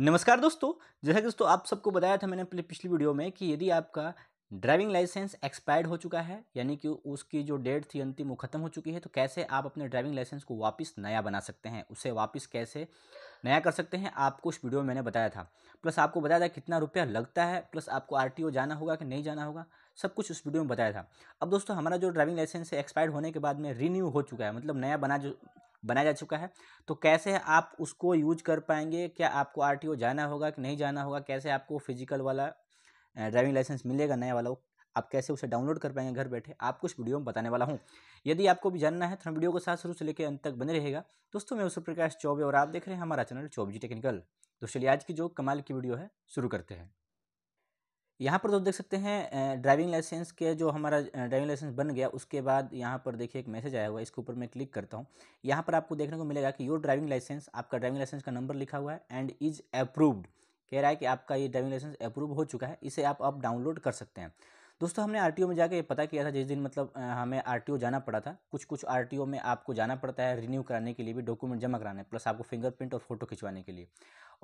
नमस्कार दोस्तों जैसा कि दोस्तों आप सबको बताया था मैंने पिछली वीडियो में कि यदि आपका ड्राइविंग लाइसेंस एक्सपायर्ड हो चुका है यानी कि उसकी जो डेट थी अंतिम वो ख़त्म हो चुकी है तो कैसे आप अपने ड्राइविंग लाइसेंस को वापस नया बना सकते हैं उसे वापस कैसे नया कर सकते हैं आपको उस वीडियो में मैंने बताया था प्लस आपको बताया था कितना रुपया लगता है प्लस आपको आर जाना होगा कि नहीं जाना होगा सब कुछ उस वीडियो में बताया था अब दोस्तों हमारा जो ड्राइविंग लाइसेंस है एक्सपायर्ड होने के बाद में रिन्यू हो चुका है मतलब नया बना जो बनाया जा चुका है तो कैसे आप उसको यूज कर पाएंगे क्या आपको आर जाना होगा कि नहीं जाना होगा कैसे आपको फिजिकल वाला ड्राइविंग लाइसेंस मिलेगा नया वाला आप कैसे उसे डाउनलोड कर पाएंगे घर बैठे आपको इस वीडियो में बताने वाला हूँ यदि आपको भी जानना है तो हम वीडियो को साथ शुरू से लेकर अंत तक बने रहेगा दोस्तों मैं उसे प्रकाश चौबे और आप देख रहे हैं हमारा चैनल चौबी टेक्निकल तो चलिए आज की जो कमाल की वीडियो है शुरू करते हैं यहाँ पर तो देख सकते हैं ड्राइविंग लाइसेंस के जो हमारा ड्राइविंग लाइसेंस बन गया उसके बाद यहाँ पर देखिए एक मैसेज आया हुआ है इसके ऊपर मैं क्लिक करता हूँ यहाँ पर आपको देखने को मिलेगा कि योर ड्राइविंग लाइसेंस आपका ड्राइविंग लाइसेंस का नंबर लिखा हुआ है एंड इज़ अप्रूव्ड कह रहा है कि आपका ये ड्राइविंग लाइसेंस अप्रूव हो चुका है इसे आप अब डाउनलोड कर सकते हैं दोस्तों हमने आर में जाके पता किया था जिस दिन मतलब हमें आर जाना पड़ा था कुछ कुछ आर में आपको जाना पड़ता है रिन्यू कराने के लिए भी डॉक्यूमेंट जमा कराने प्लस आपको फिंगरप्रिंट और फोटो खिंचवाने के लिए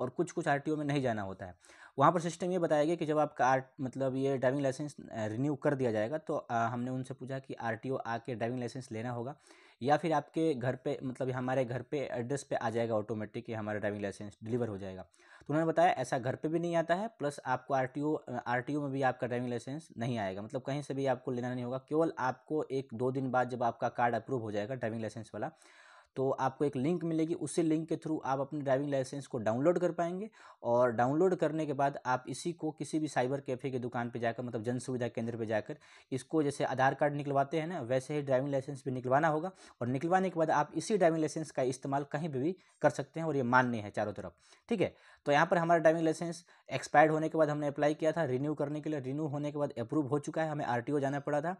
और कुछ कुछ आर में नहीं जाना होता है वहाँ पर सिस्टम ये बताया गया कि जब आपका आर मतलब ये ड्राइविंग लाइसेंस रिन्यू कर दिया जाएगा तो हमने उनसे पूछा कि आर आके ड्राइविंग लाइसेंस लेना होगा या फिर आपके घर पे मतलब हमारे घर पे एड्रेस पे आ जाएगा ऑटोमेटिक हमारा ड्राइविंग लाइसेंस डिलीवर हो जाएगा तो उन्होंने बताया ऐसा घर पे भी नहीं आता है प्लस आपको आरटीओ आरटीओ में भी आपका ड्राइविंग लाइसेंस नहीं आएगा मतलब कहीं से भी आपको लेना नहीं होगा केवल आपको एक दो दिन बाद जब आपका कार्ड अप्रूव हो जाएगा ड्राइविंग लाइसेंस वाला तो आपको एक लिंक मिलेगी उसी लिंक के थ्रू आप अपने ड्राइविंग लाइसेंस को डाउनलोड कर पाएंगे और डाउनलोड करने के बाद आप इसी को किसी भी साइबर कैफ़े की दुकान पर जाकर मतलब जन सुविधा केंद्र पर जाकर इसको जैसे आधार कार्ड निकलवाते हैं ना वैसे ही ड्राइविंग लाइसेंस भी निकलवाना होगा और निकलवाने के बाद आप इसी ड्राइविंग लाइसेंस का इस्तेमाल कहीं भी कर सकते हैं और ये मान्य है चारों तरफ ठीक है तो यहाँ पर हमारा ड्राइविंग लाइसेंस एक्सपायर्ड होने के बाद हमने अप्लाई किया था रिन्यू करने के लिए रिन्यू होने के बाद अप्रूव हो चुका है हमें आर जाना पड़ा था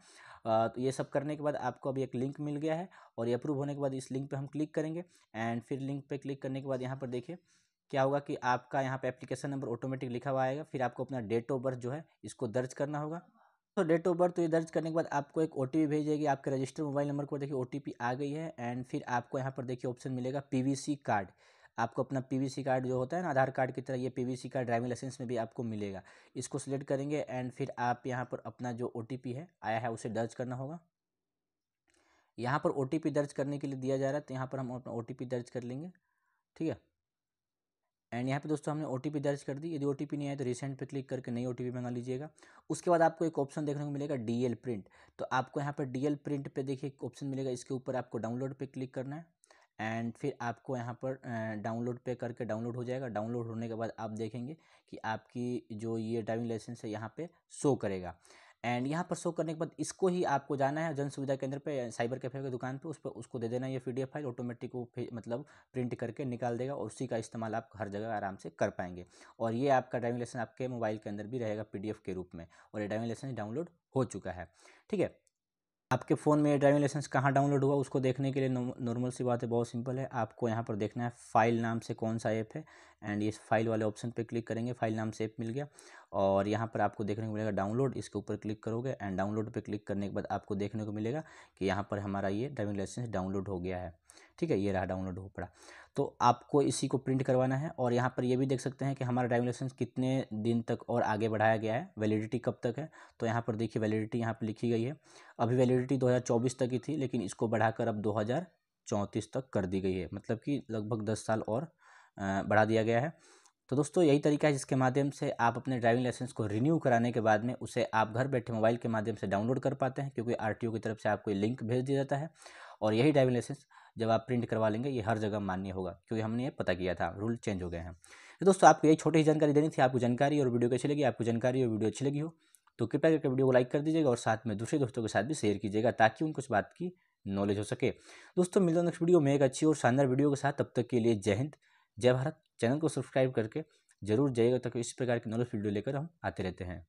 तो ये सब करने के बाद आपको अभी एक लिंक मिल गया है और ये अप्रूव होने के बाद इस लिंक पर हम हम क्लिक करेंगे एंड फिर लिंक पर क्लिक करने के बाद यहाँ पर देखिए क्या होगा कि आपका यहाँ पर एप्लीकेशन नंबर ऑटोमेटिक लिखा हुआ आएगा फिर आपको अपना डेट ऑफ बर्थ जो है इसको दर्ज करना होगा तो डेट ऑफ बर्थ तो ये दर्ज करने के बाद आपको एक ओ टी पी जाएगी आपके रजिस्टर मोबाइल नंबर पर देखिए ओ आ गई है एंड फिर आपको यहाँ पर देखिए ऑप्शन मिलेगा पी कार्ड आपको अपना पीवीसी कार्ड जो होता है ना आधार कार्ड की तरह ये पीवीसी कार्ड ड्राइविंग लाइसेंस में भी आपको मिलेगा इसको सिलेक्ट करेंगे एंड फिर आप यहाँ पर अपना जो ओ है आया है उसे दर्ज करना होगा यहाँ पर ओ दर्ज करने के लिए दिया जा रहा है तो यहाँ पर हम अपना ओ दर्ज कर लेंगे ठीक है एंड यहाँ पे दोस्तों हमने ओ दर्ज कर दी यदि ओ नहीं आया तो रिसेंट पे क्लिक करके नई ओ मंगा लीजिएगा उसके बाद आपको एक ऑप्शन देखने को मिलेगा डी प्रिंट तो आपको यहाँ पर डी प्रिंट पे देखिए एक ऑप्शन मिलेगा इसके ऊपर आपको डाउनलोड पे क्लिक करना है एंड फिर आपको यहाँ पर डाउनलोड पे करके डाउनलोड हो जाएगा डाउनलोड होने के बाद आप देखेंगे कि आपकी जो ये ड्राइविंग लाइसेंस है यहाँ पर शो करेगा एंड यहाँ पर शो करने के बाद इसको ही आपको जाना है जन सुविधा केंद्र पे साइबर कैफे की दुकान पे उस पर उसको दे देना ये पीडीएफ फाइल ऑटोमेटिक वो मतलब प्रिंट करके निकाल देगा और उसी का इस्तेमाल आप हर जगह आराम से कर पाएंगे और ये आपका ड्राइविंग लाइसेंस आपके मोबाइल के अंदर भी रहेगा पी के रूप में और ये ड्राइविंग लाइसेंस डाउनलोड हो चुका है ठीक है आपके फ़ोन में ड्राइविंग लाइसेंस कहाँ डाउनलोड हुआ उसको देखने के लिए नॉर्मल सी बात है बहुत सिंपल है आपको यहाँ पर देखना है फाइल नाम से कौन सा ऐप है एंड ये फाइल वाले ऑप्शन पे क्लिक करेंगे फाइल नाम से ऐप मिल गया और यहाँ पर आपको देखने को मिलेगा डाउनलोड इसके ऊपर क्लिक करोगे एंड डाउनलोड पर क्लिक करने के बाद आपको देखने को मिलेगा कि यहाँ पर हमारा ये ड्राइविंग लाइसेंस डाउनलोड हो गया है ठीक है ये रहा डाउनलोड हो पड़ा तो आपको इसी को प्रिंट करवाना है और यहाँ पर ये भी देख सकते हैं कि हमारा ड्राइविंग लाइसेंस कितने दिन तक और आगे बढ़ाया गया है वैलिडिटी कब तक है तो यहाँ पर देखिए वैलिडिटी यहाँ पर लिखी गई है अभी वैलिडिटी दो तक ही थी लेकिन इसको बढ़ाकर अब चौंतीस तक कर दी गई है मतलब कि लगभग दस साल और बढ़ा दिया गया है तो दोस्तों यही तरीका है जिसके माध्यम से आप अपने ड्राइविंग लाइसेंस को रिन्यू कराने के बाद में उसे आप घर बैठे मोबाइल के माध्यम से डाउनलोड कर पाते हैं क्योंकि आर की तरफ से आपको लिंक भेज दिया जाता है और यही ड्राइविंग लाइसेंस जब आप प्रिंट करवा लेंगे ये हर जगह मान्य होगा क्योंकि हमने ये पता किया था रूल चेंज हो गए हैं तो दोस्तों आपको यही छोटी ही जानकारी देनी थी आपको जानकारी और वीडियो अच्छी लगी आपको जानकारी और वीडियो अच्छी लगी हो तो कृपया करके वीडियो को लाइक कर दीजिएगा और साथ में दूसरे दोस्तों के साथ भी शेयर कीजिएगा ताकि उनको इस बात की नॉलेज हो सके दोस्तों मिलता नेक्स्ट वीडियो में एक अच्छी और शानदार वीडियो के साथ तब तक के लिए जय हिंद जय भारत चैनल को सब्सक्राइब करके जरूर जाइएगा ताकि इस प्रकार की नॉलेज वीडियो लेकर हम आते रहते हैं